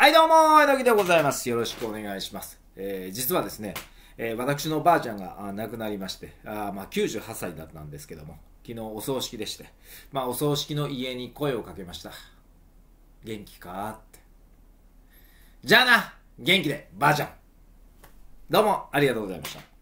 はい、どうも、えのきでございます。よろしくお願いします。えー、実はですね、えー、私のばあちゃんが亡くなりまして、あまあ、98歳だったんですけども、昨日お葬式でして、まあ、お葬式の家に声をかけました。元気かって。じゃあな元気で、ばあちゃんどうもありがとうございました。